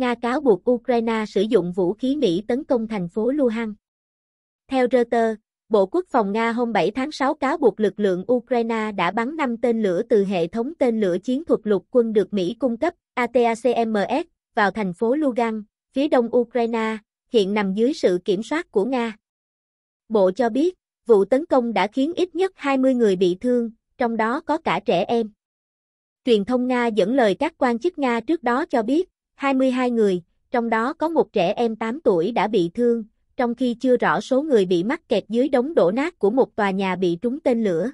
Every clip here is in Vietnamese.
Nga cáo buộc Ukraine sử dụng vũ khí Mỹ tấn công thành phố Luhansk. Theo Reuters, Bộ Quốc phòng Nga hôm 7 tháng 6 cáo buộc lực lượng Ukraine đã bắn 5 tên lửa từ hệ thống tên lửa chiến thuật lục quân được Mỹ cung cấp, ATACMS, vào thành phố Lugansk, phía đông Ukraine, hiện nằm dưới sự kiểm soát của Nga. Bộ cho biết, vụ tấn công đã khiến ít nhất 20 người bị thương, trong đó có cả trẻ em. Truyền thông Nga dẫn lời các quan chức Nga trước đó cho biết, 22 người, trong đó có một trẻ em 8 tuổi đã bị thương, trong khi chưa rõ số người bị mắc kẹt dưới đống đổ nát của một tòa nhà bị trúng tên lửa.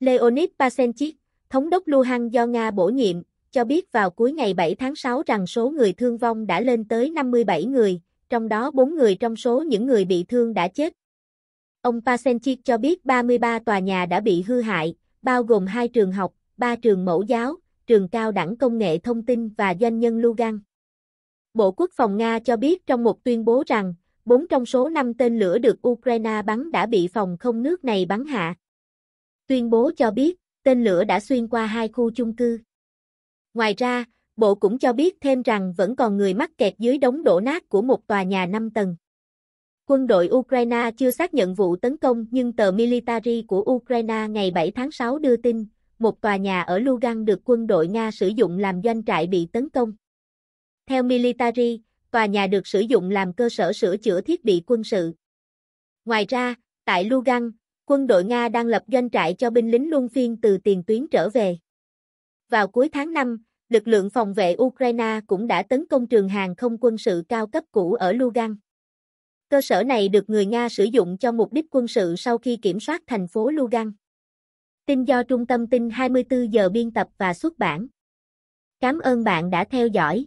Leonid Pasenchik, thống đốc Luhansk do Nga bổ nhiệm, cho biết vào cuối ngày 7 tháng 6 rằng số người thương vong đã lên tới 57 người, trong đó 4 người trong số những người bị thương đã chết. Ông Pasenchik cho biết 33 tòa nhà đã bị hư hại, bao gồm 2 trường học, 3 trường mẫu giáo, trường cao đẳng công nghệ thông tin và doanh nhân Lugan. Bộ Quốc phòng Nga cho biết trong một tuyên bố rằng, bốn trong số năm tên lửa được Ukraine bắn đã bị phòng không nước này bắn hạ. Tuyên bố cho biết, tên lửa đã xuyên qua hai khu chung cư. Ngoài ra, Bộ cũng cho biết thêm rằng vẫn còn người mắc kẹt dưới đống đổ nát của một tòa nhà 5 tầng. Quân đội Ukraine chưa xác nhận vụ tấn công nhưng tờ Military của Ukraine ngày 7 tháng 6 đưa tin, một tòa nhà ở Lugan được quân đội Nga sử dụng làm doanh trại bị tấn công. Theo Military, tòa nhà được sử dụng làm cơ sở sửa chữa thiết bị quân sự. Ngoài ra, tại Lugan, quân đội Nga đang lập doanh trại cho binh lính luân phiên từ tiền tuyến trở về. Vào cuối tháng 5, lực lượng phòng vệ Ukraine cũng đã tấn công trường hàng không quân sự cao cấp cũ ở Lugan. Cơ sở này được người Nga sử dụng cho mục đích quân sự sau khi kiểm soát thành phố Lugan. Tin do Trung tâm tin 24 giờ biên tập và xuất bản. Cảm ơn bạn đã theo dõi.